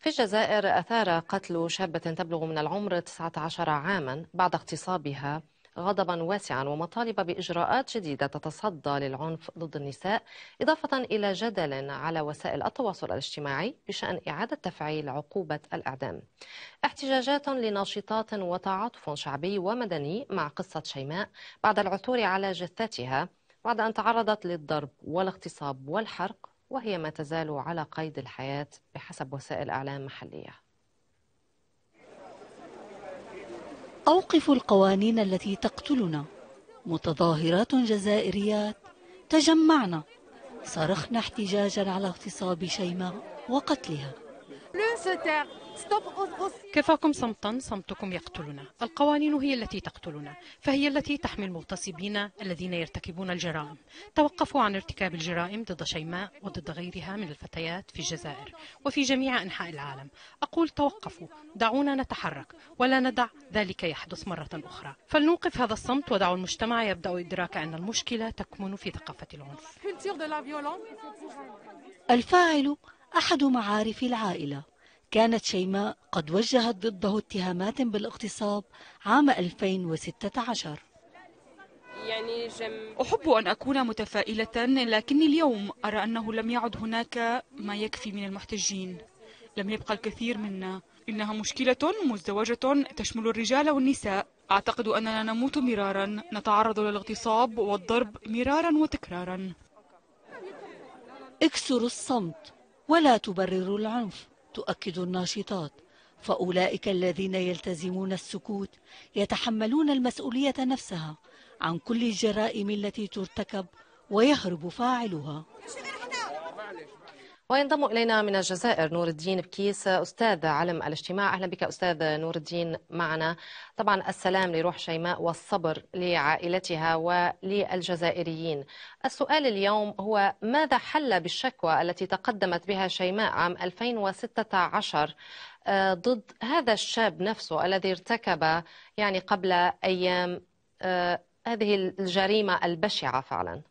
في الجزائر أثار قتل شابة تبلغ من العمر 19 عاما بعد اغتصابها غضبا واسعا ومطالب بإجراءات جديدة تتصدى للعنف ضد النساء إضافة إلى جدل على وسائل التواصل الاجتماعي بشأن إعادة تفعيل عقوبة الإعدام احتجاجات لناشطات وتعاطف شعبي ومدني مع قصة شيماء بعد العثور على جثتها بعد أن تعرضت للضرب والاغتصاب والحرق وهي ما تزال على قيد الحياة بحسب وسائل أعلام محلية أوقف القوانين التي تقتلنا متظاهرات جزائريات تجمعنا صرخنا احتجاجا على اغتصاب شيماء وقتلها كفاكم صمتا صمتكم يقتلنا القوانين هي التي تقتلنا فهي التي تحمي المغتصبين الذين يرتكبون الجرائم توقفوا عن ارتكاب الجرائم ضد شيماء وضد غيرها من الفتيات في الجزائر وفي جميع أنحاء العالم أقول توقفوا دعونا نتحرك ولا ندع ذلك يحدث مرة أخرى فلنوقف هذا الصمت ودعوا المجتمع يبدأ إدراك أن المشكلة تكمن في ثقافة العنف الفاعل أحد معارف العائلة كانت شيماء قد وجهت ضده اتهامات بالاغتصاب عام 2016 يعني جم... أحب أن أكون متفائلة لكني اليوم أرى أنه لم يعد هناك ما يكفي من المحتجين لم يبقى الكثير منا إنها مشكلة مزدوجة تشمل الرجال والنساء أعتقد أننا نموت مرارا نتعرض للاغتصاب والضرب مرارا وتكرارا اكسروا الصمت ولا تبرروا العنف تؤكد الناشطات فأولئك الذين يلتزمون السكوت يتحملون المسؤولية نفسها عن كل الجرائم التي ترتكب ويهرب فاعلها وينضم إلينا من الجزائر نور الدين بكيس أستاذ علم الاجتماع أهلا بك أستاذ نور الدين معنا طبعا السلام لروح شيماء والصبر لعائلتها وللجزائريين السؤال اليوم هو ماذا حل بالشكوى التي تقدمت بها شيماء عام 2016 آه، ضد هذا الشاب نفسه الذي ارتكب يعني قبل أيام آه، هذه الجريمة البشعة فعلا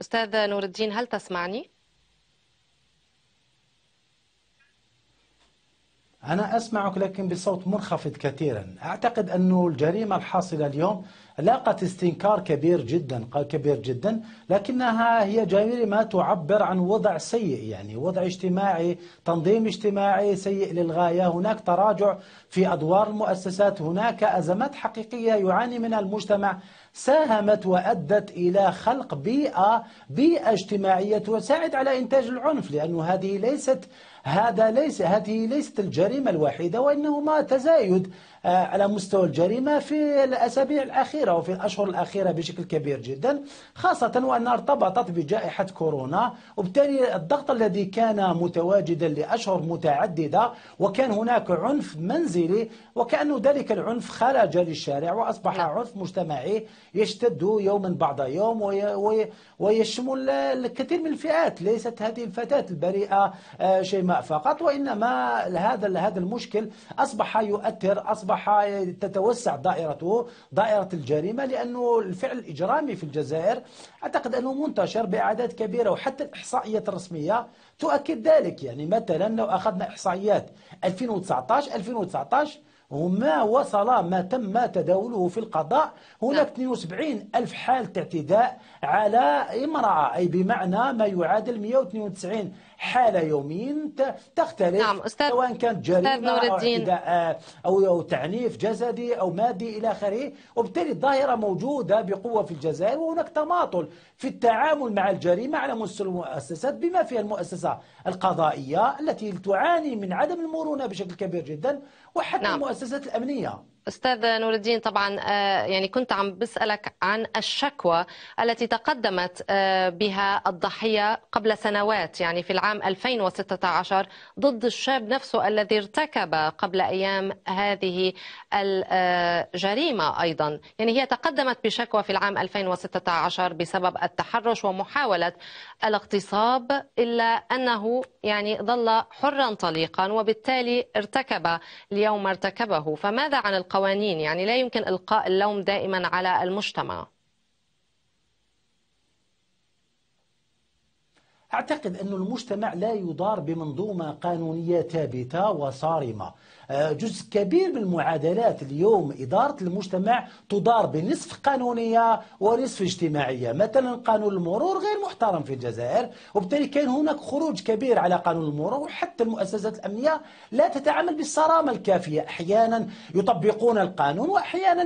أستاذ نور الدين هل تسمعني؟ أنا أسمعك لكن بصوت منخفض كثيرا أعتقد أن الجريمة الحاصلة اليوم لاقت استنكار كبير جدا كبير جدا لكنها هي جريمة تعبر عن وضع سيء يعني وضع اجتماعي تنظيم اجتماعي سيء للغاية هناك تراجع في أدوار المؤسسات هناك أزمات حقيقية يعاني منها المجتمع ساهمت وأدت إلى خلق بيئة بيئة اجتماعية تساعد على إنتاج العنف لأن هذه ليست هذا ليس هذه ليست الجريمة الوحيدة وإنما تزايد آه، على مستوى الجريمة في الأسابيع الأخيرة وفي الأشهر الأخيرة بشكل كبير جدا خاصة وأنها ارتبطت بجائحة كورونا وبالتالي الضغط الذي كان متواجدا لأشهر متعددة وكان هناك عنف منزلي وكأن ذلك العنف خرج للشارع وأصبح نعم. عنف مجتمعي يشتد يوما بعد يوم ويشمل الكثير من الفئات ليست هذه الفتاة البريئة آه، شيماء فقط وإنما هذا هذا المشكل أصبح يؤثر أصبح أصبح تتوسع دائرته دائرة الجريمة لأنه الفعل الإجرامي في الجزائر أعتقد أنه منتشر بأعداد كبيرة وحتى الإحصائيات الرسمية تؤكد ذلك يعني مثلا لو أخذنا إحصائيات 2019 2019 وما وصل ما تم تداوله في القضاء هناك 72 نعم. ألف حالة اعتداء على امرأة أي بمعنى ما يعادل 192 حالة يوميا تختلف نعم أستاذ سواء كانت جريمة أو اعتداء أو تعنيف جسدي أو مادي إلى آخره وبالتالي الظاهرة موجودة بقوة في الجزائر وهناك تماطل في التعامل مع الجريمة على مستوى المؤسسات بما فيها المؤسسة القضائية التي تعاني من عدم المرونة بشكل كبير جدا وحتى نعم. المؤسسات الأمنية استاذ نور الدين طبعا آه، يعني كنت عم بسالك عن الشكوى التي تقدمت آه، بها الضحيه قبل سنوات يعني في العام 2016 ضد الشاب نفسه الذي ارتكب قبل ايام هذه الجريمه ايضا يعني هي تقدمت بشكوى في العام 2016 بسبب التحرش ومحاوله الاغتصاب الا انه يعني ظل حرا طليقا وبالتالي ارتكب اليوم ارتكبه فماذا عن القضاء القوانين يعني لا يمكن إلقاء اللوم دائما على المجتمع أعتقد أن المجتمع لا يدار بمنظومة قانونية ثابتة وصارمة آه، جزء كبير من المعادلات اليوم إدارة المجتمع تدار بنصف قانونية ونصف اجتماعية مثلا قانون المرور غير محترم في الجزائر وبالتالي كان هناك خروج كبير على قانون المرور وحتى المؤسسات الأمنية لا تتعامل بالصرامة الكافية أحيانا يطبقون القانون وأحيانا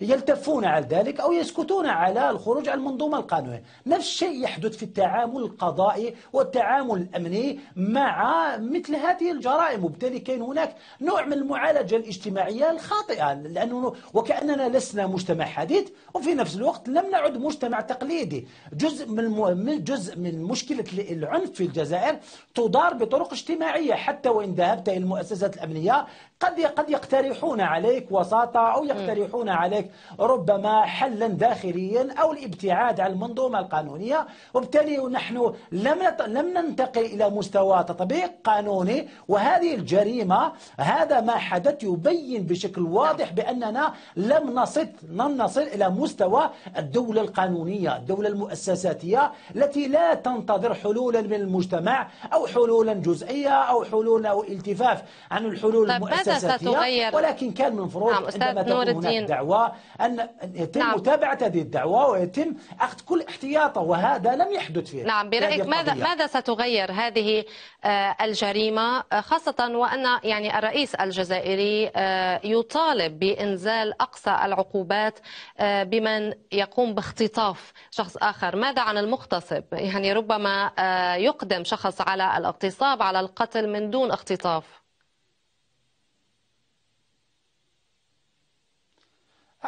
يلتفون على ذلك أو يسكتون على الخروج على المنظومة القانونية نفس الشيء يحدث في التعامل القضائي والتعامل الأمني مع مثل هذه الجرائم وبالتالي كان هناك نوع من المعالجة الاجتماعية الخاطئة لأنه وكأننا لسنا مجتمع حديث وفي نفس الوقت لم نعد مجتمع تقليدي جزء من جزء من مشكلة العنف في الجزائر تدار بطرق اجتماعية حتى وإن ذهبت إلى المؤسسات الأمنية قد قد يقترحون عليك وساطة أو يقترحون عليك ربما حلا داخليا أو الابتعاد عن المنظومة القانونية وبالتالي نحن لم لم ننتقل إلى مستوى تطبيق قانوني وهذه الجريمة هذا ما حدث يبين بشكل واضح بأننا لم نصل لم نصل إلى مستوى الدولة القانونية الدولة المؤسساتية التي لا تنتظر حلولا من المجتمع أو حلولا جزئية أو حلولا أو التفاف عن الحلول المؤسساتية طيب، أساسية ولكن كان من فروض نعم عندما تكون هناك دعوة أن يتم نعم. متابعة هذه الدعوة ويتم أخذ كل احتياطه وهذا لم يحدث فيه نعم برأيك ماذا ماذا ستغير هذه آه، الجريمة آه، خاصة وأن يعني الرئيس الجزائري آه، يطالب بإنزال أقصى العقوبات بمن يقوم باختطاف شخص آخر ماذا عن المغتصب يعني ربما يقدم شخص على الاغتصاب على القتل من دون اختطاف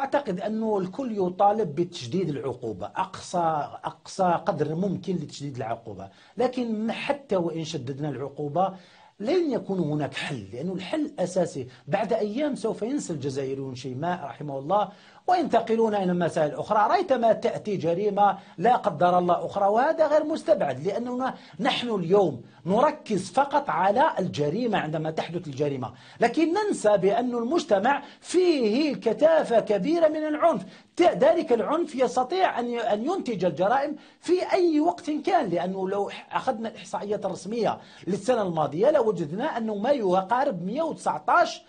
اعتقد انه الكل يطالب بتشديد العقوبه اقصى اقصى قدر ممكن لتجديد العقوبه لكن حتى وان شددنا العقوبه لن يكون هناك حل لأن الحل الاساسي بعد أيام سوف ينسى الجزائريون شيماء رحمه الله وينتقلون إلى مسائل أخرى ريتما تأتي جريمة لا قدر الله أخرى وهذا غير مستبعد لأننا نحن اليوم نركز فقط على الجريمة عندما تحدث الجريمة لكن ننسى بأن المجتمع فيه كثافة كبيرة من العنف ذلك العنف يستطيع أن ينتج الجرائم في أي وقت كان لأنه لو أخذنا الإحصائيات الرسمية للسنة الماضية لوجدنا أنه ما يقارب 119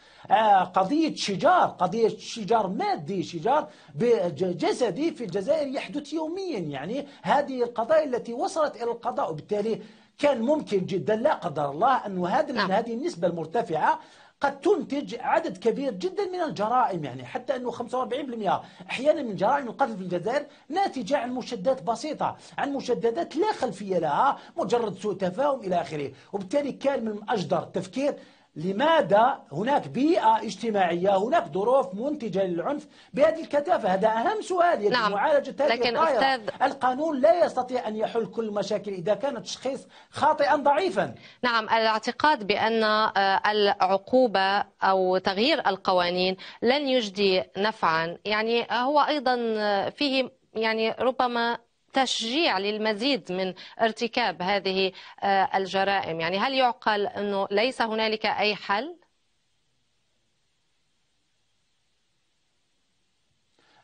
قضية شجار قضية شجار مادي شجار الانفجار بجسدي في الجزائر يحدث يوميا يعني هذه القضايا التي وصلت إلى القضاء وبالتالي كان ممكن جدا لا قدر الله أن هذا نعم. هذه النسبة المرتفعة قد تنتج عدد كبير جدا من الجرائم يعني حتى انه 45% احيانا من جرائم القتل في الجزائر ناتجه عن مشددات بسيطه، عن مشددات لا خلفيه لها، مجرد سوء تفاهم الى اخره، وبالتالي كان من الاجدر التفكير لماذا هناك بيئة اجتماعية هناك ظروف منتجة للعنف بهذه الكثافة هذا أهم سؤال يجب نعم. معالجة هذه لكن أستاذ... القانون لا يستطيع أن يحل كل المشاكل إذا كان تشخيص خاطئا ضعيفا نعم الاعتقاد بأن آه، العقوبة أو تغيير القوانين لن يجدي نفعا يعني هو أيضا آه، فيه يعني ربما تشجيع للمزيد من ارتكاب هذه آه، الجرائم يعني هل يعقل أنه ليس هنالك أي حل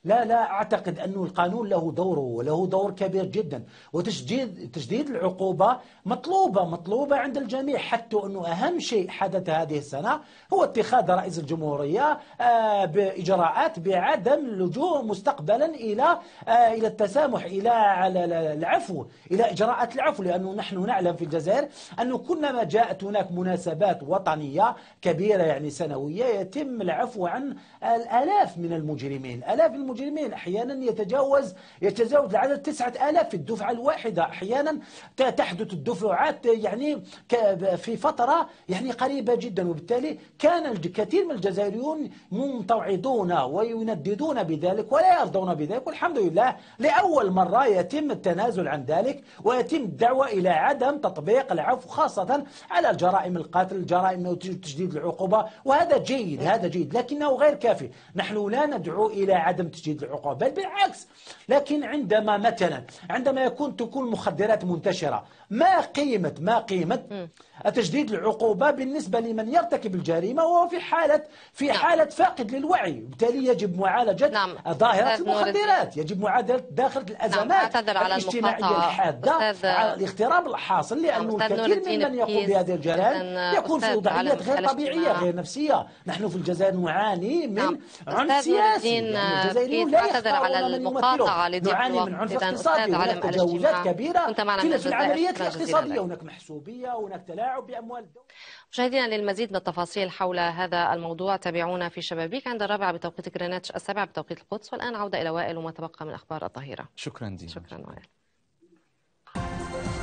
لا لا أعتقد أن القانون له دوره وله دور كبير جدا وتشديد تشديد العقوبة مطلوبة مطلوبة عند الجميع حتى أنه أهم شيء حدث هذه السنة هو اتخاذ رئيس الجمهورية آه، بإجراءات بعدم اللجوء مستقبلا إلى آه، إلى التسامح إلى العفو إلى إجراءات العفو لأنه نحن نعلم في الجزائر أنه كلما جاءت هناك مناسبات وطنية كبيرة يعني سنوية يتم العفو عن الآلاف من المجرمين آلاف المجرمين المجرمين أحيانا يتجاوز يتجاوز العدد تسعة آلاف في الدفعة الواحدة أحيانا تحدث الدفعات يعني في فترة يعني قريبة جدا وبالتالي كان الكثير من الجزائريون ممتوعدون وينددون بذلك ولا يرضون بذلك والحمد لله لأول مرة يتم التنازل عن ذلك ويتم الدعوة إلى عدم تطبيق العفو خاصة على جرائم القتل الجرائم تجديد العقوبة وهذا جيد هذا جيد لكنه غير كافي نحن لا ندعو إلى عدم تجديد العقوبة بل بالعكس لكن عندما مثلا عندما يكون تكون مخدرات منتشرة ما قيمة ما قيمة تجديد العقوبة بالنسبة لمن يرتكب الجريمة وهو في حالة في نعم. حالة فاقد للوعي وبالتالي يجب معالجة نعم. ظاهرة المخدرات يجب معالجة داخلة الأزمات نعم. الاجتماعية الحادة على الاغتراب الحاصل لأنه نعم، الكثير من من يقوم بهذه الجرائم يكون في وضعيات غير طبيعية غير نفسية نحن في الجزائر نعاني من نعم. عنف سياسي يعني الجزائريون لا يختارون على المقاطعة نعاني من عنف اقتصادي هناك تجاوزات كبيرة في العمليات الاقتصادية هناك محسوبية هناك تلاعب تلاعب بأموال الدولة مشاهدينا للمزيد من التفاصيل حول هذا الموضوع تابعونا في شبابيك عند الرابعة بتوقيت جرينتش السابعة بتوقيت القدس والآن عودة إلى وائل وما تبقى من أخبار الظهيرة شكرا دينا شكرا وائل